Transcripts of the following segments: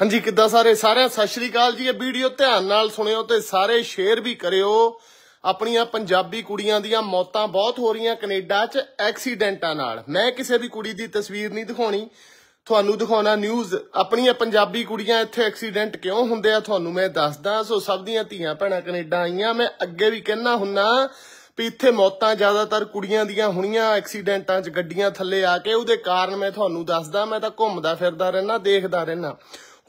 ਹਾਂਜੀ ਕਿੱਦਾਂ ਸਾਰੇ ਸਾਰਿਆਂ ਸਤਿ ਸ਼੍ਰੀ ਅਕਾਲ ਜੀ ਇਹ ਵੀਡੀਓ ਧਿਆਨ ਨਾਲ ਸੁਣਿਓ ਤੇ ਸਾਰੇ ਸ਼ੇਅਰ ਵੀ ਕਰਿਓ ਆਪਣੀਆਂ ਪੰਜਾਬੀ ਕੁੜੀਆਂ ਦੀਆਂ ਮੌਤਾਂ ਬਹੁਤ ਹੋ ਰਹੀਆਂ ਕੈਨੇਡਾ 'ਚ ਐਕਸੀਡੈਂਟਾਂ ਨਾਲ ਮੈਂ ਕਿਸੇ ਵੀ ਕੁੜੀ ਦੀ ਤਸਵੀਰ ਨਹੀਂ ਦਿਖਾਉਣੀ ਤੁਹਾਨੂੰ ਦਿਖਾਉਣਾ ਨਿਊਜ਼ ਆਪਣੀਆਂ ਪੰਜਾਬੀ ਕੁੜੀਆਂ ਇੱਥੇ ਐਕਸੀਡੈਂਟ ਕਿਉਂ ਹੁੰਦੇ ਆ ਤੁਹਾਨੂੰ ਮੈਂ ਦੱਸਦਾ ਸੋ ਸਭ ਦੀਆਂ ਧੀਆਂ ਭੈਣਾਂ ਕੈਨੇਡਾ ਆਈਆਂ ਮੈਂ ਅੱਗੇ ਵੀ ਕਹਿਣਾ ਹੁੰਨਾ ਵੀ ਇੱਥੇ ਮੌਤਾਂ ਜ਼ਿਆਦਾਤਰ ਕੁੜੀਆਂ ਦੀਆਂ ਹੁਣੀਆਂ ਐਕਸੀਡੈਂਟਾਂ 'ਚ ਗੱਡੀਆਂ ਥੱਲੇ ਆ ਕੇ ਉਹਦੇ ਕਾਰਨ ਮੈਂ ਤੁਹਾਨੂੰ ਦੱਸਦਾ ਮੈਂ ਤਾਂ ਘੁੰਮਦਾ ਫਿਰਦਾ ਰਹਿਣਾ ਦੇਖਦਾ ਰਹਿਣਾ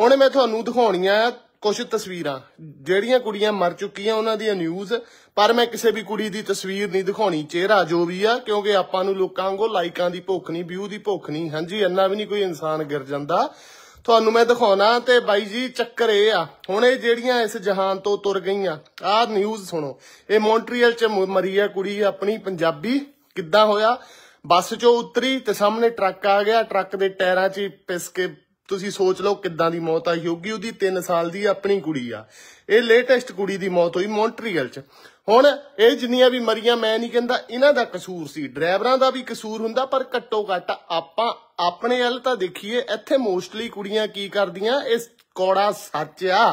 ਹੁਣ ਮੈਂ ਤੁਹਾਨੂੰ ਦਿਖਾਉਣੀਆਂ ਕੁਝ ਤਸਵੀਰਾਂ ਜਿਹੜੀਆਂ ਕੁੜੀਆਂ ਮਰ ਚੁੱਕੀਆਂ ਉਹਨਾਂ ਦੀਆਂ ਨਿਊਜ਼ ਪਰ ਮੈਂ ਕਿਸੇ ਵੀ ਕੁੜੀ ਦੀ ਤਸਵੀਰ ਨਹੀਂ ਦਿਖਾਉਣੀ ਚਿਹਰਾ ਜੋ ਵੀ ਆ ਕਿਉਂਕਿ ਆਪਾਂ ਨੂੰ ਲੋਕਾਂ ਕੋ ਲਾਈਕਾਂ ਦੀ ਭੁੱਖ ਨਹੀਂ ਵਿਊ ਦੀ ਭੁੱਖ ਨਹੀਂ ਹਾਂਜੀ ਇੰਨਾ ਵੀ ਨਹੀਂ ਕੋਈ ਇਨਸਾਨ ਗਿਰ ਜਾਂਦਾ ਤੁਹਾਨੂੰ ਮੈਂ ਦਿਖਾਉਣਾ ਤੇ ਬਾਈ ਜੀ ਚੱਕਰ ਇਹ ਆ ਹੁਣ ਇਹ ਜਿਹੜੀਆਂ ਇਸ ਜਹਾਨ ਤੋਂ ਤੁਰ ਗਈਆਂ ਆਹ ਨਿਊਜ਼ ਸੁਣੋ ਇਹ ਮੌਂਟਰੀਅਲ ਚ ਮਰੀ ਆ ਕੁੜੀ ਆਪਣੀ ਪੰਜਾਬੀ ਕਿੱਦਾਂ ਹੋਇਆ ਬੱਸ ਚੋਂ ਉਤਰੀ ਤੇ ਸਾਹਮਣੇ ਟਰੱਕ ਆ ਗਿਆ ਟਰੱਕ ਦੇ ਟਾਇਰਾਂ 'ਚ ਪਿਸ ਕੇ ਤੁਸੀਂ ਸੋਚ ਲਓ ਕਿੱਦਾਂ ਦੀ ਮੌਤ ਆਈ ਹੋਗੀ ਉਹਦੀ 3 ਸਾਲ ਦੀ ਆਪਣੀ ਕੁੜੀ ਆ ਇਹ ਲੇਟੈਸਟ ਕੁੜੀ ਦੀ ਮੌਤ ਹੋਈ ਮੌਂਟਰੀਅਲ 'ਚ ਹੁਣ ਇਹ ਜਿੰਨੀਆਂ ਵੀ ਮਰੀਆਂ ਮੈਂ ਨਹੀਂ ਕਹਿੰਦਾ ਇਹਨਾਂ ਦਾ ਕਸੂਰ ਸੀ ਡਰਾਈਵਰਾਂ ਦਾ ਵੀ ਕਸੂਰ ਹੁੰਦਾ ਪਰ ਘੱਟੋ ਘੱਟ ਆਪਾਂ ਆਪਣੇ ਵੱਲ ਤਾਂ ਦੇਖੀਏ ਇੱਥੇ ਮੋਸਟਲੀ ਕੁੜੀਆਂ ਕੀ ਕਰਦੀਆਂ ਇਸ ਕੌੜਾ ਸੱਚ ਆ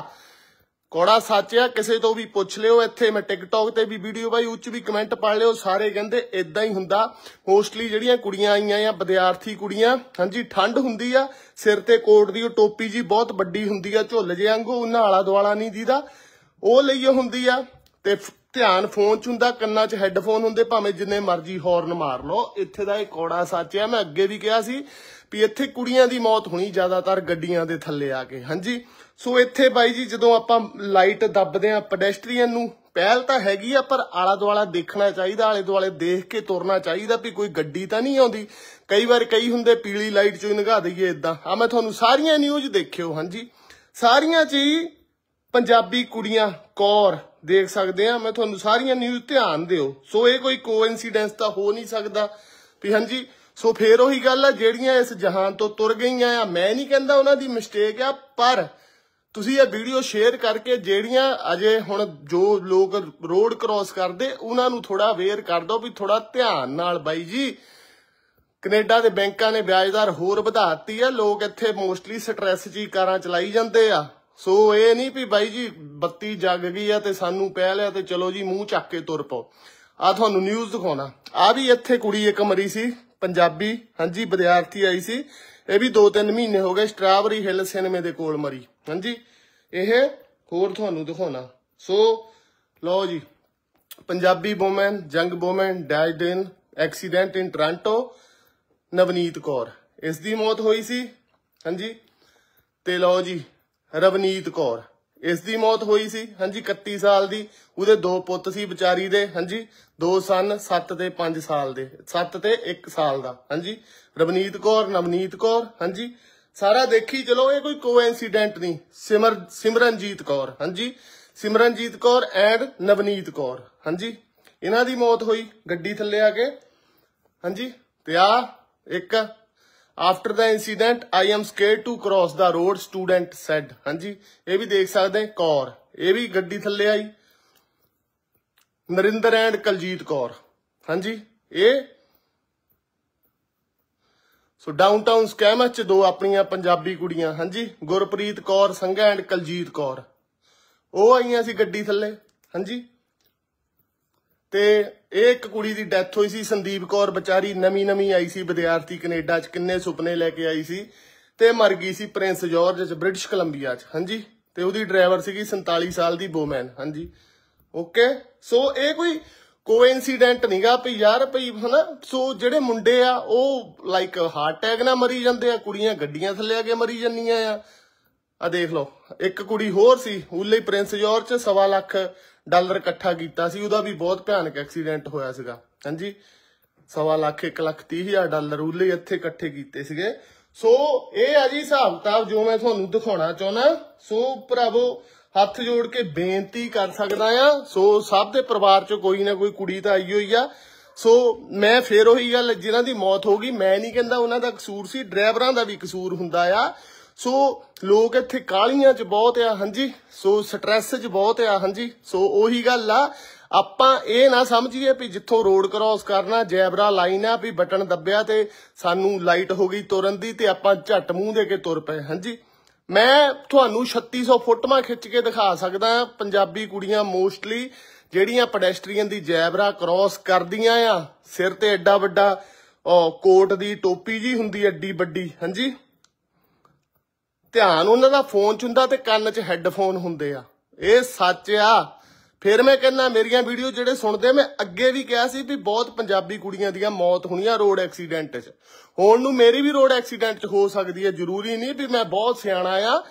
ਕੋੜਾ ਸੱਚ ਆ ਕਿਸੇ ਤੋਂ ਵੀ ਪੁੱਛ ਲਿਓ ਇੱਥੇ ਮੈਂ ਟਿਕਟੌਕ ਤੇ ਵੀ ਵੀਡੀਓ ਬਾਈ ਉੱਚ ਵੀ ਕਮੈਂਟ ਪਾ ਲਿਓ ਸਾਰੇ ਕਹਿੰਦੇ ਇਦਾਂ ਹੀ ਹੁੰਦਾ ਮੋਸਟਲੀ ਜਿਹੜੀਆਂ ਕੁੜੀਆਂ ਆਈਆਂ ਆ ਵਿਦਿਆਰਥੀ ਕੁੜੀਆਂ ਹਾਂਜੀ ਠੰਡ ਹੁੰਦੀ ਆ ਸਿਰ ਤੇ ਕੋਟ ਦੀ ਉਹ ਟੋਪੀ ਜੀ ਬਹੁਤ ਵੱਡੀ ਹੁੰਦੀ ਆ ਝੁੱਲ ਜੇ ਵਾਂਗੂ ਉਹਨਾਂ ਆਲਾ ਦੁਆਲਾ ਨਹੀਂ ਦੀਦਾ ਉਹ ਲਈਏ ਹੁੰਦੀ ਆ ਤੇ ਧਿਆਨ ਫੋਨ 'ਚ ਹੁੰਦਾ ਕੰਨਾਂ 'ਚ ਹੈੱਡਫੋਨ ਹੁੰਦੇ ਭਾਵੇਂ ਜਿੰਨੇ ਮਰਜ਼ੀ ਹੌਰਨ ਮਾਰ ਲਓ ਇੱਥੇ ਦਾ ਇਹ ਕੋੜਾ ਸੱਚ ਆ ਮੈਂ ਅੱਗੇ ਵੀ ਕਿਹਾ ਸੀ ਵੀ ਇੱਥੇ ਕੁੜੀਆਂ ਦੀ ਮੌਤ ਹੋਣੀ ਜ਼ਿਆਦਾਤਰ ਗੱਡੀਆਂ ਦੇ ਥੱਲੇ ਆ ਕੇ ਹਾਂਜੀ ਸੋ ਇੱਥੇ ਬਾਈ ਜੀ ਜਦੋਂ ਆਪਾਂ ਲਾਈਟ ਦੱਬਦੇ ਆ ਪੈਡੈਸਟਰੀਅਨ ਨੂੰ ਪਹਿਲ ਤਾਂ ਹੈਗੀ ਆ ਪਰ ਆਲਾ ਦੁਆਲਾ ਦੇਖਣਾ ਚਾਹੀਦਾ ਆਲੇ ਦੁਆਲੇ ਦੇਖ ਕੇ ਤੁਰਨਾ ਚਾਹੀਦਾ ਵੀ ਕੋਈ ਗੱਡੀ ਤਾਂ ਨਹੀਂ ਆਉਂਦੀ ਕਈ ਵਾਰ ਕਈ ਹੁੰਦੇ ਪੀਲੀ ਲਾਈਟ ਚੋਂ ਨਗਾ ਦਈਏ ਇਦਾਂ ਆ ਮੈਂ ਤੁਹਾਨੂੰ ਸਾਰੀਆਂ ਨਿਊਜ਼ ਦੇਖਿਓ ਹਾਂਜੀ ਸਾਰੀਆਂ ਚ ਪੰਜਾਬੀ ਕੁੜੀਆਂ ਕੌਰ ਦੇਖ ਸਕਦੇ ਆ ਮੈਂ ਤੁਹਾਨੂੰ ਸਾਰੀਆਂ ਨਿਊਜ਼ ਧਿਆਨ ਦਿਓ ਸੋ ਇਹ ਕੋਈ ਕੋਇਨਸੀਡੈਂਸ ਤਾਂ ਹੋ ਨਹੀਂ ਸਕਦਾ ਵੀ ਹਾਂਜੀ ਸੋ ਫੇਰ ਉਹੀ ਗੱਲ ਆ ਜਿਹੜੀਆਂ ਇਸ ਜਹਾਨ ਤੋਂ ਤੁਰ ਗਈਆਂ ਆ ਮੈਂ ਨਹੀਂ ਕਹਿੰਦਾ ਉਹਨਾਂ ਦੀ ਮਿਸਟੇਕ ਆ ਪਰ ਤੁਸੀਂ ਇਹ ਵੀਡੀਓ ਸ਼ੇਅਰ ਕਰਕੇ ਜਿਹੜੀਆਂ ਅਜੇ ਹੁਣ ਜੋ ਲੋਕ ਰੋਡ ਕ੍ਰਾਸ ਕਰਦੇ ਉਹਨਾਂ ਨੂੰ ਥੋੜਾ ਅਵੇਅਰ ਕਰ ਦਿਓ ਵੀ ਥੋੜਾ ਧਿਆਨ ਨਾਲ ਬਾਈ ਜੀ ਕੈਨੇਡਾ ਦੇ ਬੈਂਕਾਂ ਨੇ ਵਿਆਜ ਦਰ ਹੋਰ ਵਧਾ ਦਿੱਤੀ ਆ ਲੋਕ ਇੱਥੇ ਮੋਸਟਲੀ ਸਟ੍ਰੈਸ 'ਚ ਹੀ ਕਾਰਾਂ ਚਲਾਈ ਜਾਂਦੇ ਆ ਸੋ ਇਹ ਨਹੀਂ ਵੀ ਬਾਈ ਜੀ ਬੱਤੀ ਜਗ ਗਈ ਆ ਤੇ ਸਾਨੂੰ ਪਹਿ ਲਿਆ ਤੇ ਚਲੋ ਜੀ ਮੂੰਹ ਚੱਕ ਕੇ ਤੁਰ ਪਓ ਆ ਤੁਹਾਨੂੰ ਨਿਊਜ਼ ਦਿਖਾਉਣਾ ਆ ਵੀ ਇੱਥੇ ਕੁੜੀ ਇੱਕ ਮਰੀ ਸੀ ਪੰਜਾਬੀ ਹਾਂਜੀ ਵਿਦਿਆਰਥੀ ਆਈ ਸੀ ਇਹ ਵੀ 2-3 ਮਹੀਨੇ ਹੋ ਗਏ ਸਟ੍ਰਾਬਰੀ ਹਿੱਲ ਸਿਨੇਮੇ ਦੇ ਕੋਲ ਮਰੀ ਹਾਂਜੀ ਇਹ ਹੋਰ ਤੁਹਾਨੂੰ ਦਿਖਾਉਣਾ ਸੋ ਲਓ ਜੀ Punjabi woman young woman dead in accident in Toronto Navneet Kaur ਇਸ ਦੀ ਮੌਤ ਹੋਈ ਸੀ ਹਾਂਜੀ ਤੇ ਲਓ ਜੀ ਰਵਨੀਤ ਕੌਰ ਇਸ ਦੀ ਮੌਤ ਹੋਈ ਸੀ ਹਾਂਜੀ 31 ਸਾਲ ਦੀ ਉਹਦੇ ਦੋ ਪੁੱਤ ਸੀ ਵਿਚਾਰੀ ਦੇ ਹਾਂਜੀ ਦੋ ਸਨ 7 ਤੇ 5 ਸਾਲ ਦੇ 7 ਤੇ 1 ਸਾਲ ਦਾ ਹਾਂਜੀ ਰਵਨੀਤ ਕੌਰ ਨਵਨੀਤ ਕੌਰ ਹਾਂਜੀ ਸਾਰਾ ਦੇਖੀ ਚਲੋ ਇਹ ਕੋਈ ਕੋਇਨਸੀਡੈਂਟ ਨਹੀਂ ਸਿਮਰ ਸਿਮਰਨਜੀਤ ਕੌਰ ਹਾਂਜੀ ਸਿਮਰਨਜੀਤ ਕੌਰ ਐਂਡ ਨਵਨੀਤ ਕੌਰ ਹਾਂਜੀ ਇਹਨਾਂ ਦੀ ਮੌਤ ਹੋਈ ਗੱਡੀ ਥੱਲੇ ਆ ਕੇ ਹਾਂਜੀ ਤੇ ਆ ਇੱਕ after the incident I am scared to cross the road student said ਹਾਂਜੀ ਇਹ ਵੀ ਦੇਖ ਸਕਦੇ ਕੌਰ ਇਹ ਵੀ ਗੱਡੀ ਥੱਲੇ ਆਈ ਨਰਿੰਦਰ ਐਂਡ ਕਲਜੀਤ ਕੌਰ ਹਾਂਜੀ ਇਹ ਸੋ ਡਾਊਨਟਾਊਨ ਸਕੈਮ ਚ ਦੋ ਆਪਣੀਆਂ ਪੰਜਾਬੀ ਕੁੜੀਆਂ ਹਾਂਜੀ ਗੁਰਪ੍ਰੀਤ ਕੌਰ ਸੰਘਾ ਐਂਡ ਕਲਜੀਤ ਕੌਰ ਉਹ ਆਈਆਂ ਸੀ ਗੱਡੀ ਥੱਲੇ ਹਾਂਜੀ ਤੇ ਇਹ ਇੱਕ ਕੁੜੀ ਦੀ ਡੈਥ ਹੋਈ ਸੀ ਸੰਦੀਪ ਕੌਰ ਵਿਚਾਰੀ ਨਵੀਂ ਨਵੀਂ ਆਈ ਸੀ ਵਿਦਿਆਰਥੀ ਕੈਨੇਡਾ 'ਚ ਕਿੰਨੇ ਸੁਪਨੇ ਲੈ ਕੇ ਆਈ ਸੀ ਤੇ ਮਰ ਗਈ ਸੀ ਪ੍ਰਿੰਸ ਜਾਰਜ 'ਚ ਬ੍ਰਿਟਿਸ਼ ਕੋਲੰਬੀਆ 'ਚ ਹਾਂਜੀ ਤੇ ਉਹਦੀ ਡਰਾਈਵਰ ਸੀਗੀ 47 ਸਾਲ ਦੀ ਬੋਮੈਨ ਹਾਂਜੀ ਓਕੇ ਸੋ ਇਹ ਕੋਈ ਕੋਇਨਸੀਡੈਂਟ ਨਹੀਂਗਾ ਵੀ ਯਾਰ ਭਈ ਹਨਾ ਸੋ ਜਿਹੜੇ ਮੁੰਡੇ ਆ ਉਹ ਲਾਈਕ ਹਾਰਟ ਅਟੈਕ ਨਾਲ ਮਰੀ ਜਾਂਦੇ ਆ ਕੁੜੀਆਂ ਗੱਡੀਆਂ ਥੱਲੇ ਆ ਕੇ ਮਰੀ ਜਾਂਦੀਆਂ ਆ ਆ ਦੇਖ ਲਓ ਇੱਕ ਕੁੜੀ ਹੋਰ ਸੀ ਉਲੇ ਪ੍ਰਿੰਸ ਜਾਰਜ 'ਚ 1.5 ਲੱਖ ਡਾਲਰ ਇਕੱਠਾ ਕੀਤਾ ਸੀ ਉਹਦਾ ਵੀ ਬਹੁਤ ਭਿਆਨਕ ਐਕਸੀਡੈਂਟ ਹੋਇਆ ਸੀਗਾ ਹਾਂਜੀ ਸਵਾ ਲੱਖ 1 ਲੱਖ 30 ਹਜ਼ਾਰ ਡਾਲਰ ਉਹਲੇ ਇੱਥੇ ਇਕੱਠੇ ਕੀਤੇ ਸੀਗੇ ਸੋ ਇਹ ਆ ਜੀ ਹਿਸਾਬ ਕਿਤਾਬ ਜੋ ਮੈਂ ਤੁਹਾਨੂੰ ਦਿਖਾਉਣਾ ਚਾਹੁੰਦਾ ਸੋ ਭਰਾਵੋ ਹੱਥ ਜੋੜ ਕੇ ਬੇਨਤੀ ਕਰ ਸਕਦਾ ਆ ਸੋ ਸਭ ਦੇ ਪਰਿਵਾਰ ਚ ਕੋਈ ਨਾ ਕੋਈ ਕੁੜੀ ਤਾਂ ਆਈ ਹੋਈ ਆ ਸੋ ਮੈਂ ਫੇਰ ਉਹੀ ਗੱਲ ਜਿਨ੍ਹਾਂ ਦੀ ਮੌਤ ਹੋ ਗਈ ਮੈਂ ਨਹੀਂ ਕਹਿੰਦਾ ਉਹਨਾਂ ਦਾ ਕਸੂਰ ਸੀ ਡਰਾਈਵਰਾਂ ਦਾ ਵੀ ਕਸੂਰ ਹੁੰਦਾ ਆ ਸੋ ਲੋਕ ਇੱਥੇ ਕਾਲੀਆਂ 'ਚ ਬਹੁਤ ਆ ਹਾਂਜੀ ਸੋ ਸਟ੍ਰੈਸ 'ਚ ਬਹੁਤ ਆ ਹਾਂਜੀ ਸੋ ਉਹੀ ਗੱਲ ਆ ਆਪਾਂ ਇਹ ਨਾ ਸਮਝੀਏ ਵੀ ਜਿੱਥੋਂ ਰੋਡ ਕ੍ਰੋਸ ਕਰਨਾ ਜੈਬਰਾ ਲਾਈਨ ਆ ਵੀ ਬਟਨ ਦੱਬਿਆ ਤੇ ਸਾਨੂੰ ਲਾਈਟ ਹੋ ਗਈ ਤੁਰਨ ਦੀ ਤੇ ਆਪਾਂ ਝੱਟ ਮੂੰਹ ਦੇ ਕੇ ਤੁਰ ਪਏ ਹਾਂਜੀ ਮੈਂ ਤੁਹਾਨੂੰ 3600 ਫੋਟੋਆਂ ਖਿੱਚ ਕੇ ਦਿਖਾ ਸਕਦਾ ਪੰਜਾਬੀ ਕੁੜੀਆਂ ਮੋਸਟਲੀ ਜਿਹੜੀਆਂ ਪੈਡੈਸਟਰੀਅਨ ਦੀ ਜੈਬਰਾ ਕ੍ਰੋਸ ਕਰਦੀਆਂ ਆ ਸਿਰ ਤੇ ਐਡਾ ਵੱਡਾ ਕੋਟ ਦੀ ਟੋਪੀ ਜੀ ਹੁੰਦੀ ਐਡੀ ਵੱਡੀ ਹਾਂਜੀ ਧਿਆਨ ਉਹਨਾਂ ਦਾ ਫੋਨ 'ਚ ਹੁੰਦਾ ਤੇ ਕੰਨ 'ਚ ਹੈੱਡਫੋਨ ਹੁੰਦੇ ਆ ਇਹ ਸੱਚ ਆ ਫਿਰ ਮੈਂ ਕਹਿੰਦਾ ਮੇਰੀਆਂ ਵੀਡੀਓ ਜਿਹੜੇ ਸੁਣਦੇ ਮੈਂ ਅੱਗੇ ਵੀ ਕਿਹਾ ਸੀ ਵੀ ਬਹੁਤ ਪੰਜਾਬੀ ਕੁੜੀਆਂ ਦੀਆਂ ਮੌਤ ਹੋਣੀਆਂ ਰੋਡ ਐਕਸੀਡੈਂਟ 'ਚ ਹੋਣ ਨੂੰ ਮੇਰੀ ਵੀ ਰੋਡ ਐਕਸੀਡੈਂਟ 'ਚ ਹੋ ਸਕਦੀ ਹੈ ਜ਼ਰੂਰੀ ਨਹੀਂ ਵੀ ਮੈਂ ਬਹੁਤ ਸਿਆਣਾ ਆ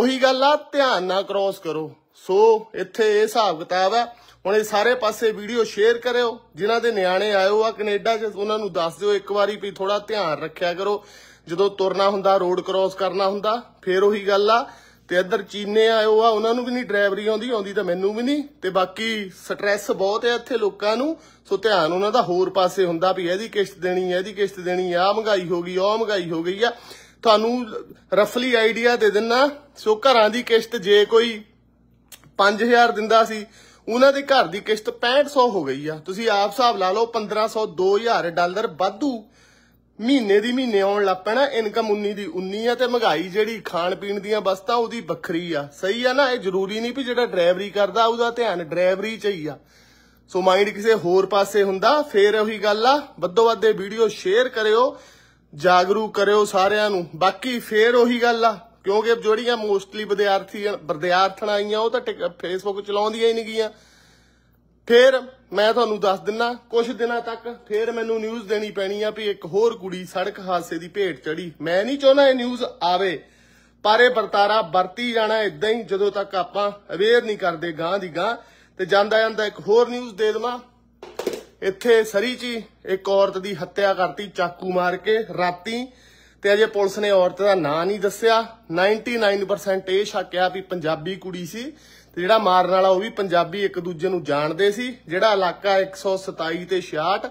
ਉਹੀ ਗੱਲ ਆ ਧਿਆਨ ਨਾਲ ਕ੍ਰੋਸ ਕਰੋ ਸੋ ਇੱਥੇ ਇਹ ਹਿਸਾਬ ਕਿਤਾਬ ਆ ਹੁਣ ਇਹ ਸਾਰੇ ਪਾਸੇ ਵੀਡੀਓ ਸ਼ੇਅਰ ਕਰਿਓ ਜਿਨ੍ਹਾਂ ਦੇ ਨਿਆਣੇ ਆਇਓ ਆ ਕੈਨੇਡਾ 'ਚ ਉਹਨਾਂ ਨੂੰ ਦੱਸ ਦਿਓ ਇੱਕ ਵਾਰੀ ਵੀ ਥੋੜਾ ਧਿਆਨ ਰੱਖਿਆ ਕਰੋ ਜਦੋਂ ਤੁਰਨਾ ਹੁੰਦਾ ਰੋਡ ਕ੍ਰੋਸ ਕਰਨਾ ਹੁੰਦਾ ਫੇਰ ਉਹੀ ਗੱਲ ਆ ਤੇ ਇੱਧਰ ਚੀਨੇ ਆਇਓ ਆ ਉਹਨਾਂ ਨੂੰ ਵੀ ਨਹੀਂ ਡਰਾਈਵਰੀ ਆਉਂਦੀ ਆਉਂਦੀ ਤਾਂ ਮੈਨੂੰ ਵੀ ਨਹੀਂ ਤੇ ਬਾਕੀ ਸਟ੍ਰੈਸ ਬਹੁਤ ਹੈ ਇੱਥੇ ਲੋਕਾਂ ਨੂੰ ਸੋ ਧਿਆਨ ਉਹਨਾਂ ਦਾ ਹੋਰ ਪਾਸੇ ਹੁੰਦਾ ਵੀ ਇਹਦੀ ਕਿਸ਼ਤ ਦੇਣੀ ਹੈ ਇਹਦੀ ਕਿਸ਼ਤ ਦੇਣੀ ਆ ਮਹਿੰਗਾਈ ਹੋ ਗਈ ਉਹ ਮਹਿੰਗਾਈ ਹੋ ਗਈ ਆ ਤੁਹਾਨੂੰ ਰਫਲੀ ਆਈਡੀਆ ਦੇ ਦਿੰਨਾ ਸੋ ਘਰਾਂ ਦੀ ਕਿਸ਼ਤ ਜੇ ਕੋਈ 5000 ਦਿੰਦਾ ਸੀ ਉਹਨਾਂ ਦੇ ਘਰ ਦੀ ਕਿਸ਼ਤ 6500 ਹੋ ਗਈ ਆ ਤੁਸੀਂ ਆਪ ਹਿਸਾਬ ਲਾ ਲਓ 1500 2000 ਡਾਲਰ ਵਾਧੂ ਮਹੀਨੇ ਦੀ ਮਹੀਨੇ ਆਉਣ ਲੱਗ ਪੈਣਾ ਇਨਕਮ 19 ਦੀ 19 ਆ ਤੇ ਮਹਿੰਗਾਈ ਜਿਹੜੀ ਖਾਣ ਪੀਣ ਦੀਆਂ ਵਸਤਾਂ ਉਹਦੀ ਵੱਖਰੀ ਆ ਸਹੀ ਆ ਨਾ ਇਹ ਜ਼ਰੂਰੀ ਨਹੀਂ ਵੀ ਜਿਹੜਾ ਡਰਾਈਵਰੀ ਕਰਦਾ ਉਹਦਾ ਧਿਆਨ ਡਰਾਈਵਰੀ 'ਚ ਹੀ ਆ ਸੋ ਮਾਈਂਡ ਕਿਸੇ ਹੋਰ ਪਾਸੇ ਹੁੰਦਾ ਫੇਰ ਉਹੀ ਗੱਲ ਆ ਵੱਧੋ ਵੱਧ ਇਹ ਵੀਡੀਓ ਸ਼ੇਅਰ ਕਰਿਓ ਜਾਗਰੂਕ ਕਰਿਓ ਸਾਰਿਆਂ ਨੂੰ ਬਾਕੀ ਫੇਰ ਉਹੀ ਗੱਲ ਆ ਕਿਉਂਕਿ ਜਿਹੜੀਆਂ ਮੋਸਟਲੀ ਵਿਦਿਆਰਥੀ ਵਿਦਿਆਰਥਣਾਂ ਆਈਆਂ ਉਹ ਤਾਂ ਫੇਸਬੁੱਕ ਚਲਾਉਂਦੀਆਂ ਹੀ ਨਹੀਂ ਗਈਆਂ ਫਿਰ ਮੈਂ ਤੁਹਾਨੂੰ ਦੱਸ ਦਿੰਨਾ ਕੁਝ ਦਿਨਾਂ ਤੱਕ ਫਿਰ ਮੈਨੂੰ ਨਿਊਜ਼ ਦੇਣੀ ਪੈਣੀ ਆ ਵੀ ਇੱਕ ਹੋਰ ਕੁੜੀ ਸੜਕ ਹਾਦਸੇ ਦੀ ਭੇਟ ਚੜੀ ਮੈਂ ਨਹੀਂ ਚਾਹੁੰਦਾ ਇਹ ਨਿਊਜ਼ ਆਵੇ ਪਰ ਇਹ ਵਰਤਾਰਾ ਵਰਤੀ ਜਾਣਾ ਇਦਾਂ ਹੀ ਜਦੋਂ ਤੱਕ ਆਪਾਂ ਅਵੇਅਰ ਨਹੀਂ ਕਰਦੇ ਗਾਂ ਦੀ ਗਾਂ ਤੇ ਜਾਂਦਾ ਜਾਂਦਾ ਇੱਕ ਹੋਰ ਨਿਊਜ਼ ਦੇ ਦਵਾਂ ਇੱਥੇ ਸਰੀ ਇੱਕ ਔਰਤ ਦੀ ਹੱਤਿਆ ਕਰਤੀ ਚਾਕੂ ਮਾਰ ਕੇ ਰਾਤੀ ਤੇ ਅਜੇ ਪੁਲਿਸ ਨੇ ਔਰਤ ਦਾ ਨਾਂ ਨਹੀਂ ਦੱਸਿਆ 99% ਇਹ ਸ਼ੱਕ ਹੈ ਵੀ ਪੰਜਾਬੀ ਕੁੜੀ ਸੀ ਤੇ ਜਿਹੜਾ ਮਾਰਨ ਵਾਲਾ ਉਹ ਵੀ ਪੰਜਾਬੀ ਇੱਕ ਦੂਜੇ ਨੂੰ ਜਾਣਦੇ ਸੀ ਜਿਹੜਾ ਇਲਾਕਾ 127 ਤੇ 66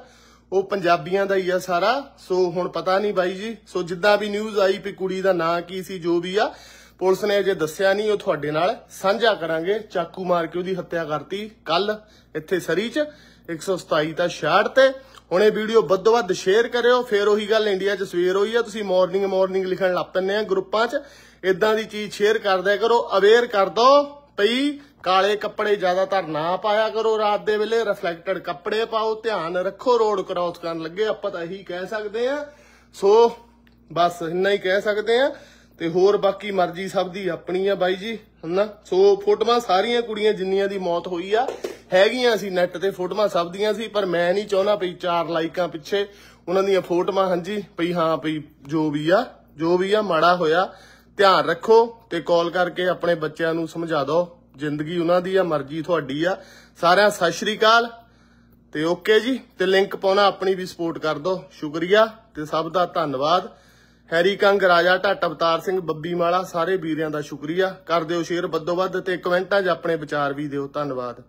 ਉਹ ਪੰਜਾਬੀਆਂ ਦਾ ਹੀ ਆ ਸਾਰਾ ਸੋ ਹੁਣ ਪਤਾ ਨਹੀਂ ਬਾਈ ਜੀ ਸੋ ਜਿੱਦਾਂ ਵੀ ਨਿਊਜ਼ ਆਈ ਵੀ ਕੁੜੀ ਦਾ ਨਾਂ ਕੀ ਸੀ ਜੋ ਵੀ ਆ ਪੁਲਿਸ ਨੇ ਅਜੇ ਦੱਸਿਆ ਨਹੀਂ ਉਹ ਤੁਹਾਡੇ ਨਾਲ ਸਾਂਝਾ ਕਰਾਂਗੇ ਚਾਕੂ ਮਾਰ ਕੇ ਉਹਦੀ ਹੱਤਿਆ ਕਰਤੀ ਕੱਲ ਇੱਥੇ ਸਰੀ 'ਚ 127 ਤਾਂ 66 ਤੇ ਹੁਣ ਇਹ ਵੀਡੀਓ ਵੱਧ ਤੋਂ ਵੱਧ ਸ਼ੇਅਰ ਕਰਿਓ ਫੇਰ ਉਹੀ ਗੱਲ ਇੰਡੀਆ 'ਚ ਸਵੇਰ ਹੋਈ ਆ ਤੁਸੀਂ ਮਾਰਨਿੰਗ ਮਾਰਨਿੰਗ ਲਿਖਣ ਲੱਗ ਪੈਂਦੇ ਆ ਗਰੁੱਪਾਂ 'ਚ ਇਦਾਂ ਦੀ ਚੀਜ਼ ਸ਼ੇਅਰ ਕਰਦਿਆ ਕਰੋ ਅਵੇਅਰ ਕਰ ਦੋ ਪਈ ਕਾਲੇ ਕੱਪੜੇ ਜ਼ਿਆਦਾਤਰ ਨਾ ਪਾਇਆ ਕਰੋ ਰਾਤ ਦੇ ਵੇਲੇ ਰਿਫਲੈਕਟਡ ਕੱਪੜੇ ਪਾਓ ਧਿਆਨ ਰੱਖੋ ਰੋਡ ਕਰਾਸ ਕਰਨ ਲੱਗੇ ਆਪਾਂ ਤਾਂ ਇਹੀ ਕਹਿ ਸਕਦੇ ਆ ਸੋ ਬਸ ਇੰਨਾ ਹੀ ਕਹਿ ਸਕਦੇ ਆ ਤੇ ਹੋਰ ਬਾਕੀ ਮਰਜ਼ੀ ਸਭ ਦੀ ਆਪਣੀ ਆ ਬਾਈ ਜੀ ਹਨਾ ਸੋ ਫੋਟੋਆਂ ਸਾਰੀਆਂ ਕੁੜੀਆਂ ਜਿੰਨੀਆਂ ਦੀ ਮੌਤ ਹੋਈ ਆ ਹੈਗੀਆਂ ਸੀ ਨੈਟ ਤੇ ਫੋਟੋਆਂ ਸਭ ਦੀਆਂ ਸੀ ਪਰ ਮੈਂ ਨਹੀਂ ਚਾਹੁੰਦਾ ਪਈ ਚਾਰ ਲਾਈਕਾਂ ਪਿੱਛੇ ਉਹਨਾਂ ਦੀਆਂ ਫੋਟੋਆਂ ਹਾਂਜੀ ਪਈ ਹਾਂ ਪਈ ਜੋ ਵੀ ਆ ਜੋ ਵੀ ਆ ਮਾੜਾ ਹੋਇਆ ਧਿਆਨ ਰੱਖੋ ਤੇ ਕਾਲ ਕਰਕੇ ਆਪਣੇ ਬੱਚਿਆਂ ਨੂੰ ਸਮਝਾ ਦਿਓ ਜ਼ਿੰਦਗੀ ਉਹਨਾਂ ਦੀ ਆ ਮਰਜ਼ੀ ਤੁਹਾਡੀ ਆ ਸਾਰਿਆਂ ਸਤਿ ਸ਼੍ਰੀ ਅਕਾਲ ਤੇ ਓਕੇ ਜੀ ਤੇ ਲਿੰਕ ਪਾਉਣਾ ਆਪਣੀ ਵੀ ਸਪੋਰਟ ਕਰ ਦਿਓ ਸ਼ੁਕਰੀਆ ਤੇ ਸਭ ਦਾ ਧੰਨਵਾਦ ਹੈਰੀ ਕੰਗ ਰਾਜਾ ਢੱਟ ਅਵਤਾਰ ਸਿੰਘ ਬੱਬੀ ਮਾਲਾ ਸਾਰੇ ਵੀਰਿਆਂ ਦਾ ਸ਼ੁਕਰੀਆ ਕਰ ਦਿਓ ਸ਼ੇਅਰ ਵੱਧੋ ਵੱਧ ਤੇ ਕਮੈਂਟਾਂ 'ਚ ਆਪਣੇ ਵਿਚਾਰ ਵੀ ਦਿਓ ਧੰਨਵਾਦ